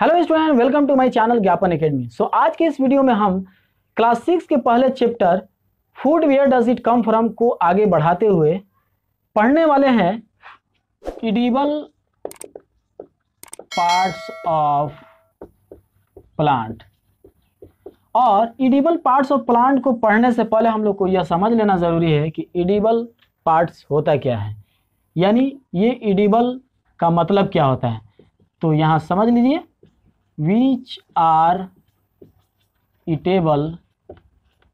hello student welcome to my channel Gyapan academy so आज के इस वीडियो में हम क्लास सिक्स के पहले chapter food where does it come from को आगे बढ़ाते हुए पढ़ने वाले हैं इडिबल पार्ट्स ऑफ प्लांट और इडिबल पार्ट्स ऑफ प्लांट को पढ़ने से पहले हम लोग को यह समझ लेना ज़रूरी है कि इडिबल पार्ट्स होता क्या है यानी ये इडिबल का मतलब क्या होता है तो यहाँ समझ लीजिए which are eatable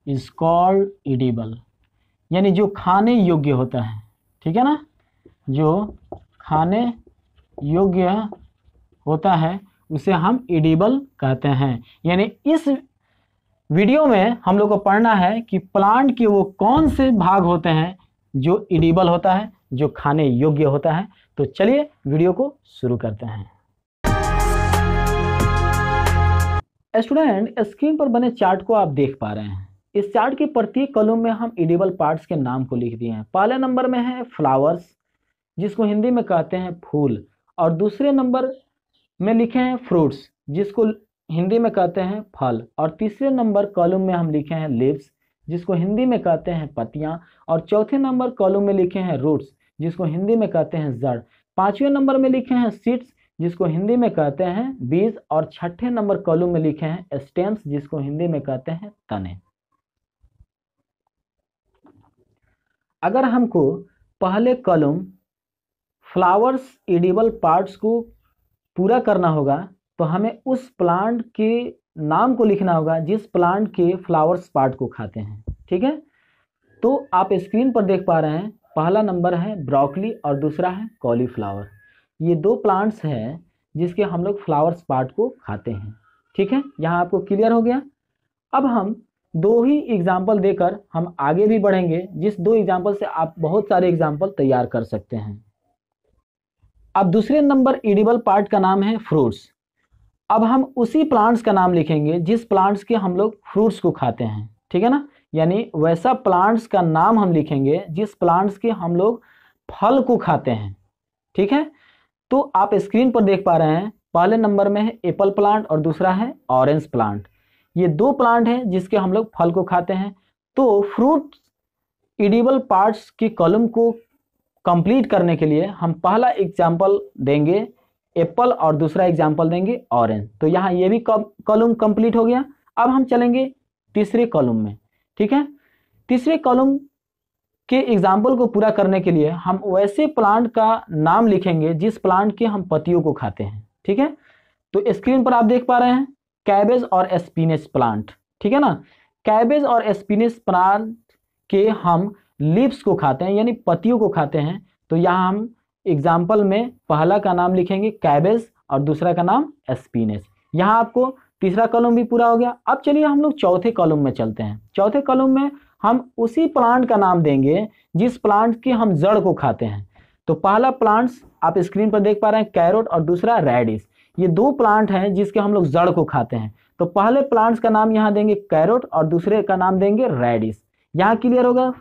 is called edible यानी जो खाने योग्य होता है ठीक है ना जो खाने योग्य होता है उसे हम इडिबल कहते हैं यानी इस वीडियो में हम लोग को पढ़ना है कि प्लांट के वो कौन से भाग होते हैं जो इडिबल होता है जो खाने योग्य होता है तो चलिए वीडियो को शुरू करते हैं स्टूडेंट स्क्रीन पर बने चार्ट को आप देख पा रहे हैं इस चार्ट के प्रत्येक कॉलम में हम इडिबल पार्ट्स के नाम को लिख दिए हैं पहले नंबर में है फ्लावर्स जिसको हिंदी में कहते हैं फूल और दूसरे नंबर में लिखे हैं फ्रूट्स जिसको हिंदी में कहते हैं फल और तीसरे नंबर कॉलम में हम लिखे हैं लिप्स जिसको हिंदी में कहते हैं पतियाँ और चौथे नंबर कॉलम में लिखे हैं रूट्स जिसको हिंदी में कहते हैं जड़ पाँचवें नंबर में लिखे हैं सीट्स जिसको हिंदी में कहते हैं बीज और छठे नंबर कॉलम में लिखे हैं स्टेम्स जिसको हिंदी में कहते हैं तने अगर हमको पहले कॉलम फ्लावर्स एडिबल पार्ट्स को पूरा करना होगा तो हमें उस प्लांट के नाम को लिखना होगा जिस प्लांट के फ्लावर्स पार्ट को खाते हैं ठीक है तो आप स्क्रीन पर देख पा रहे हैं पहला नंबर है ब्रोकली और दूसरा है कॉलीफ्लावर ये दो प्लांट्स हैं जिसके हम लोग फ्लावर्स पार्ट को खाते हैं ठीक है यहाँ आपको क्लियर हो गया अब हम दो ही एग्जाम्पल देकर हम आगे भी बढ़ेंगे जिस दो एग्जाम्पल से आप बहुत सारे एग्जाम्पल तैयार कर सकते हैं अब दूसरे नंबर इडिबल पार्ट का नाम है फ्रूट्स अब हम उसी प्लांट्स का नाम लिखेंगे जिस प्लांट्स के हम लोग फ्रूट्स को खाते हैं ठीक है ना यानी वैसा प्लांट्स का नाम हम लिखेंगे जिस प्लांट्स के हम लोग फल को खाते हैं ठीक है तो आप स्क्रीन पर देख पा रहे हैं पहले नंबर में है एप्पल प्लांट और दूसरा है ऑरेंज प्लांट ये दो प्लांट हैं जिसके हम लोग फल को खाते हैं तो फ्रूट इडिबल पार्ट्स की कॉलम को कंप्लीट करने के लिए हम पहला एग्जाम्पल देंगे एप्पल और दूसरा एग्जाम्पल देंगे ऑरेंज तो यहाँ ये भी कॉलम कंप्लीट हो गया अब हम चलेंगे तीसरे कॉलम में ठीक है तीसरे कॉलम के एग्जाम्पल को पूरा करने के लिए हम वैसे प्लांट का नाम लिखेंगे जिस प्लांट के हम पतियों को खाते हैं ठीक है तो स्क्रीन पर आप देख पा रहे हैं कैबेज और स्पिनेच प्लांट ठीक है ना कैबेज और एस्पिनेस प्लांट के हम लिप्स को खाते हैं यानी पतियों को खाते हैं तो यहाँ हम एग्जाम्पल में पहला का नाम लिखेंगे कैबेज और दूसरा का नाम एस्पिनेस यहाँ आपको तीसरा कॉलम भी पूरा हो गया अब चलिए हम लोग चौथे कॉलम में चलते हैं चौथे कॉलम में हम उसी प्लांट का नाम देंगे जिस प्लांट की हम जड़ को खाते हैं तो पहला प्लांट्स आप स्क्रीन पर देख पा रहे हैं कैरोट और दूसरा रेडिस ये दो प्लांट हैं जिसके हम लोग जड़ को खाते हैं तो पहले प्लांट्स का नाम यहाँ देंगे कैरोट और दूसरे का नाम देंगे रेडिस यहाँ क्लियर होगा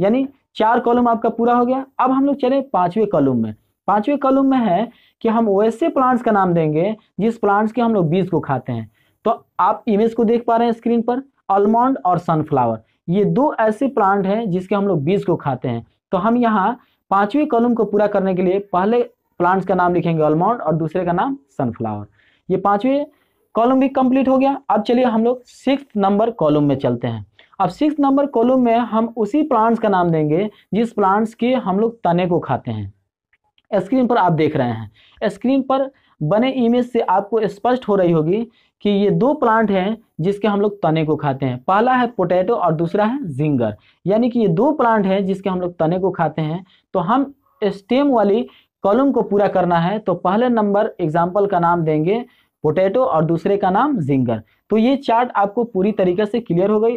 यानी चार कॉलम आपका पूरा हो गया अब हम लोग चले पांचवें कॉलम में पांचवें कॉलम में है कि हम वैसे प्लांट्स का नाम देंगे जिस प्लांट्स के हम लोग बीज को खाते हैं तो आप इमेज को देख पा रहे हैं स्क्रीन पर आलमंड और सनफ्लावर ये दो ऐसे प्लांट हैं जिसके हम लोग बीज को खाते हैं तो हम यहाँ पांचवी कॉलम को पूरा करने के लिए पहले प्लांट्स का नाम लिखेंगे अलमोंड और दूसरे का नाम सनफ्लावर ये पांचवें कॉलम भी कंप्लीट हो गया अब चलिए हम लोग सिक्स नंबर कॉलम में चलते हैं अब सिक्स नंबर कॉलम में हम उसी प्लांट्स का नाम देंगे जिस प्लांट्स के हम लोग तने को खाते हैं स्क्रीन पर आप देख रहे हैं स्क्रीन पर बने इमेज से आपको स्पष्ट हो रही होगी कि ये दो प्लांट हैं जिसके हम लोग तने को खाते हैं पहला है पोटैटो और दूसरा है जिंगर यानी कि ये दो प्लांट हैं जिसके हम लोग तने को खाते हैं तो हम स्टेम वाली कॉलम को पूरा करना है तो पहले नंबर एग्जाम्पल का नाम देंगे पोटैटो और दूसरे का नाम जिंगर तो ये चार्ट आपको पूरी तरीके से क्लियर हो गई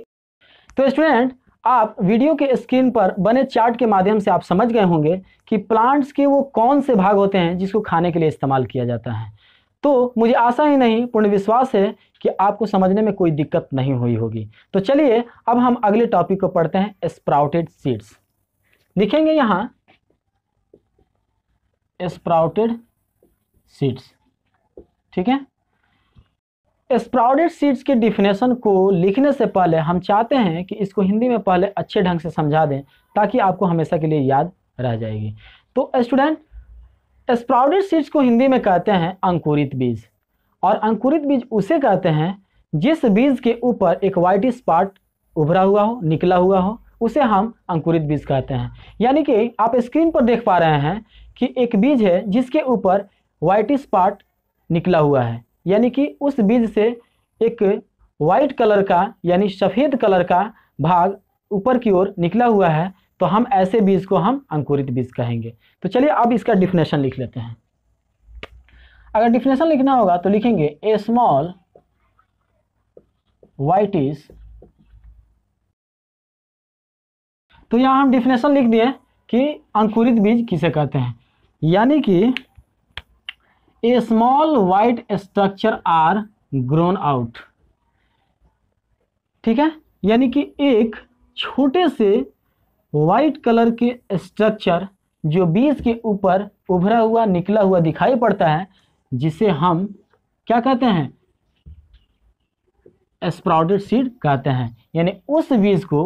तो स्टूडेंट आप वीडियो के स्क्रीन पर बने चार्ट के माध्यम से आप समझ गए होंगे कि प्लांट्स के वो कौन से भाग होते हैं जिसको खाने के लिए इस्तेमाल किया जाता है तो मुझे आशा ही नहीं पूर्ण विश्वास है कि आपको समझने में कोई दिक्कत नहीं हुई होगी तो चलिए अब हम अगले टॉपिक को पढ़ते हैं स्प्राउटेड सीड्स लिखेंगे यहां स्प्राउटेड सीड्स ठीक है स्प्राउडेड सीड्स के डिफिनेशन को लिखने से पहले हम चाहते हैं कि इसको हिंदी में पहले अच्छे ढंग से समझा दें ताकि आपको हमेशा के लिए याद रह जाएगी तो स्टूडेंट स्प्राउडेड सीड्स को हिंदी में कहते हैं अंकुरित बीज और अंकुरित बीज उसे कहते हैं जिस बीज के ऊपर एक वाइटिस स्पॉट उभरा हुआ हो निकला हुआ हो उसे हम अंकुरित बीज कहते हैं यानी कि आप स्क्रीन पर देख पा रहे हैं कि एक बीज है जिसके ऊपर वाइटिस स्पॉट निकला हुआ है यानी कि उस बीज से एक वाइट कलर का यानी सफ़ेद कलर का भाग ऊपर की ओर निकला हुआ है तो हम ऐसे बीज को हम अंकुरित बीज कहेंगे तो चलिए अब इसका डिफिनेशन लिख लेते हैं अगर डिफिनेशन लिखना होगा तो लिखेंगे ए स्मॉल वाइट इज तो यहां हम डिफिनेशन लिख दिए कि अंकुरित बीज किसे कहते हैं यानी कि a small white structure are grown out ठीक है यानी कि एक छोटे से व्हाइट कलर के स्ट्रक्चर जो बीज के ऊपर उभरा हुआ निकला हुआ दिखाई पड़ता है जिसे हम क्या कहते हैं स्प्राउटेड सीड कहते हैं यानी उस बीज को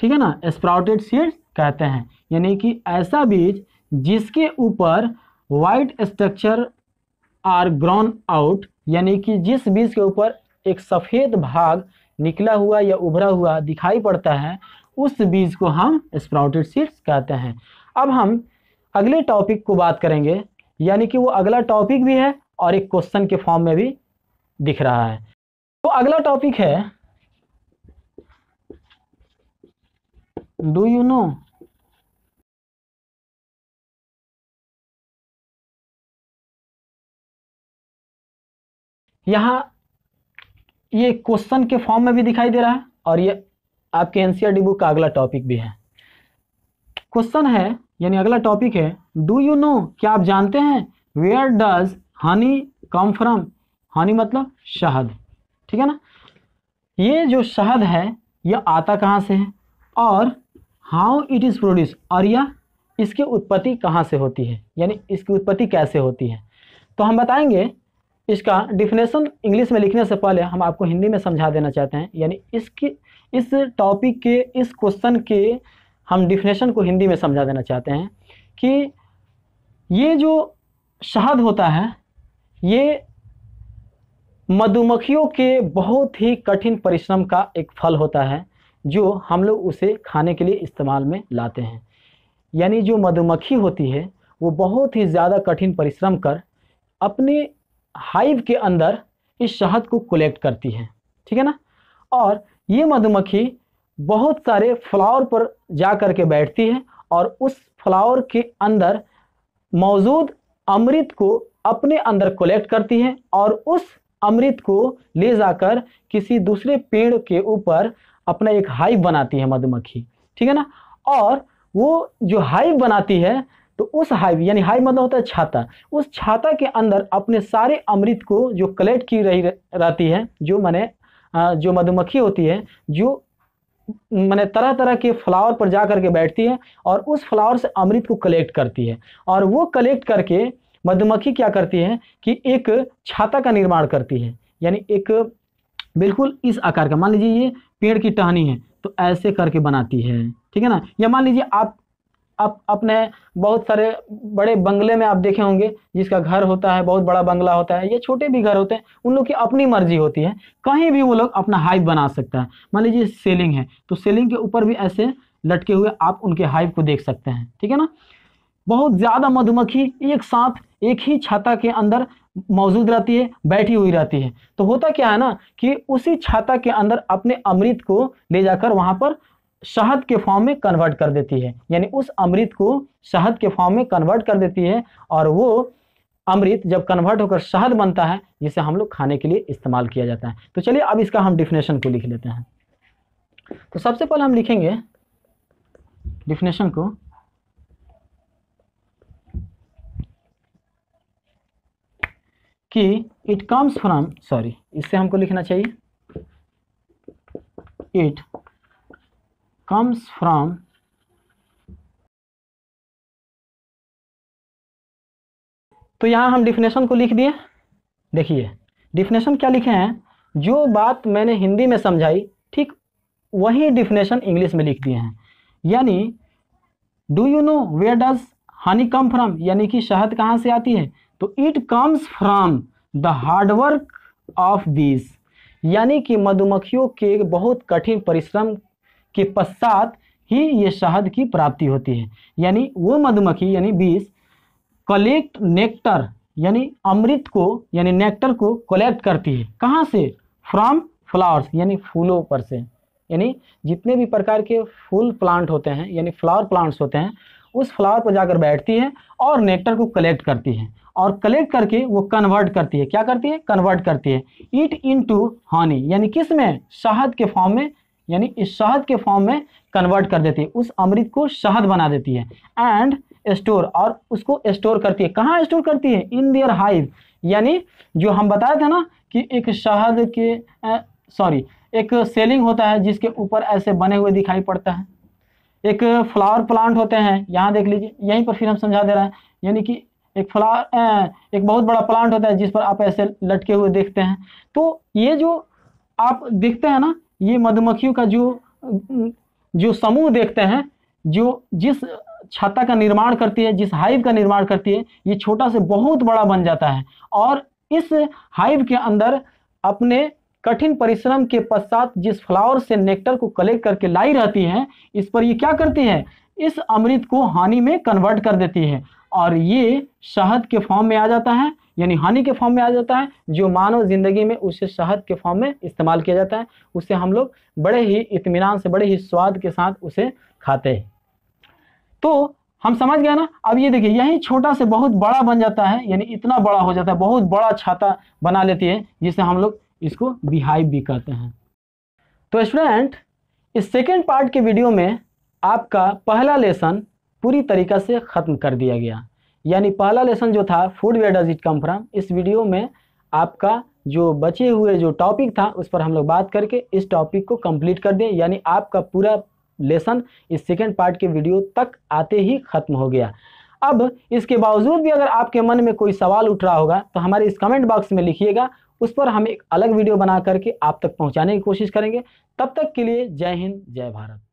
ठीक है ना स्प्राउटेड सीड कहते हैं यानी कि ऐसा बीज जिसके ऊपर white structure are grown out यानी कि जिस बीज के ऊपर एक सफ़ेद भाग निकला हुआ या उभरा हुआ दिखाई पड़ता है उस बीज को हम स्प्राउटेड सीड्स कहते हैं अब हम अगले टॉपिक को बात करेंगे यानी कि वो अगला टॉपिक भी है और एक क्वेश्चन के फॉर्म में भी दिख रहा है तो अगला टॉपिक है डू यू नो यहां ये क्वेश्चन के फॉर्म में भी दिखाई दे रहा है और ये आपके डी बुक e का अगला टॉपिक भी है क्वेश्चन है यानी अगला टॉपिक है डू यू नो क्या आप जानते हैं where does honey come from honey मतलब शहद ठीक है ना ये जो शहद है यह आता कहाँ से है और हाउ इट इज़ प्रोड्यूस और यह इसकी उत्पत्ति कहाँ से होती है यानी इसकी उत्पत्ति कैसे होती है तो हम बताएंगे इसका डिफिनेशन इंग्लिश में लिखने से पहले हम आपको हिंदी में समझा देना चाहते हैं यानी इसकी इस टॉपिक के इस क्वेश्चन के हम डिफिनेशन को हिंदी में समझा देना चाहते हैं कि ये जो शहद होता है ये मधुमक्खियों के बहुत ही कठिन परिश्रम का एक फल होता है जो हम लोग उसे खाने के लिए इस्तेमाल में लाते हैं यानी जो मधुमक्खी होती है वो बहुत ही ज़्यादा कठिन परिश्रम कर अपने हाइव के अंदर इस शहद को कलेक्ट करती है ठीक है ना और ये मधुमक्खी बहुत सारे फ्लावर पर जा कर के बैठती है और उस फ्लावर के अंदर मौजूद अमृत को अपने अंदर कलेक्ट करती है और उस अमृत को ले जाकर किसी दूसरे पेड़ के ऊपर अपना एक हाइव बनाती है मधुमक्खी ठीक है ना और वो जो हाइव बनाती है तो उस हाइव यानी हाइव मतलब होता है छाता उस छाता के अंदर अपने सारे अमृत को जो कलेक्ट की रही रहती है जो मैंने जो मधुमक्खी होती है जो मैंने तरह तरह के फ्लावर पर जा करके बैठती है और उस फ्लावर से अमृत को कलेक्ट करती है और वो कलेक्ट करके मधुमक्खी क्या करती है कि एक छाता का निर्माण करती है यानी एक बिल्कुल इस आकार का मान लीजिए ये पेड़ की टहनी है तो ऐसे करके बनाती है ठीक है ना या मान लीजिए आप अप, अपने बहुत सारे बड़े बंगले में आप देखे होंगे जिसका घर होता है बहुत बड़ा बंगला होता है ये छोटे भी घर होते हैं उन लोग की अपनी मर्जी होती है कहीं भी वो लोग अपना हाइप बना सकता है मान लीजिए सेलिंग है तो सेलिंग के ऊपर भी ऐसे लटके हुए आप उनके हाइप को देख सकते हैं ठीक है ना बहुत ज़्यादा मधुमक्खी एक साथ एक ही छाता के अंदर मौजूद रहती है बैठी हुई रहती है तो होता क्या है ना कि उसी छाता के अंदर अपने अमृत को ले जाकर वहाँ पर शहद के फॉर्म में कन्वर्ट कर देती है यानी उस अमृत को शहद के फॉर्म में कन्वर्ट कर देती है और वो अमृत जब कन्वर्ट होकर शहद बनता है जिसे हम लोग खाने के लिए इस्तेमाल किया जाता है तो चलिए अब इसका हम डिफिनेशन को लिख लेते हैं तो सबसे पहले हम लिखेंगे डिफिनेशन को कि इट कम्स फ्रॉम सॉरी इससे हमको लिखना चाहिए इट comes from तो यहाँ हम डिफिनेशन को लिख दिए देखिए डिफिनेशन क्या लिखे हैं जो बात मैंने हिंदी में समझाई ठीक वही डिफिनेशन इंग्लिश में लिख दिए हैं यानी do you know where does honey come from यानी कि शहद कहाँ से आती है तो it comes from the hard work of this यानी कि मधुमक्खियों के बहुत कठिन परिश्रम के पश्चात ही ये शहद की प्राप्ति होती है यानी वो मधुमक्खी यानी बीस कलेक्ट नेक्टर यानी अमृत को यानी नेक्टर को कलेक्ट करती है कहाँ से फ्रॉम फ्लावर्स यानी फूलों पर से यानी जितने भी प्रकार के फूल प्लांट होते हैं यानी फ्लावर प्लांट्स होते हैं उस फ्लावर पर जाकर बैठती है और नेक्टर को कलेक्ट करती है और कलेक्ट करके वो कन्वर्ट करती है क्या करती है कन्वर्ट करती है इट इनटू हनी यानी किस में शहद के फॉर्म में यानी इस शहद के फॉर्म में कन्वर्ट कर देती है उस अमृत को शहद बना देती है एंड स्टोर और उसको स्टोर करती है कहाँ स्टोर करती है इन दियर हाइव यानी जो हम बताए थे ना कि एक शहद के सॉरी एक सेलिंग होता है जिसके ऊपर ऐसे बने हुए दिखाई पड़ता है एक फ्लावर प्लांट होते हैं यहाँ देख लीजिए यहीं पर फिर हम समझा दे रहे हैं यानी कि एक फ्लावर एक बहुत बड़ा प्लांट होता है जिस पर आप ऐसे लटके हुए देखते हैं तो ये जो आप देखते हैं ना ये मधुमक्खियों का जो जो समूह देखते हैं जो जिस छाता का निर्माण करती है जिस हाइव का निर्माण करती है ये छोटा से बहुत बड़ा बन जाता है और इस हाइव के अंदर अपने कठिन परिश्रम के पश्चात जिस फ्लावर से नेक्टर को कलेक्ट करके लाई रहती है इस पर ये क्या करती है इस अमृत को हानि में कन्वर्ट कर देती है और ये शहद के फॉर्म में आ जाता है यानी हानि के फॉर्म में आ जाता है जो मानव ज़िंदगी में उसे शहद के फॉर्म में इस्तेमाल किया जाता है उसे हम लोग बड़े ही इतमान से बड़े ही स्वाद के साथ उसे खाते हैं तो हम समझ गए ना अब ये देखिए यही छोटा से बहुत बड़ा बन जाता है यानी इतना बड़ा हो जाता है बहुत बड़ा छाता बना लेती है जिसे हम लोग इसको बिहाइव भी कहते हैं तो स्टूडेंट इस सेकेंड पार्ट के वीडियो में आपका पहला लेसन पूरी तरीक़ा से ख़त्म कर दिया गया यानी पहला लेसन जो था food where does it come from इस वीडियो में आपका जो बचे हुए जो टॉपिक था उस पर हम लोग बात करके इस टॉपिक को कंप्लीट कर दें यानी आपका पूरा लेसन इस सेकेंड पार्ट के वीडियो तक आते ही खत्म हो गया अब इसके बावजूद भी अगर आपके मन में कोई सवाल उठ रहा होगा तो हमारे इस कमेंट बॉक्स में लिखिएगा उस पर हम एक अलग वीडियो बना करके आप तक पहुंचाने की कोशिश करेंगे तब तक के लिए जय हिंद जय भारत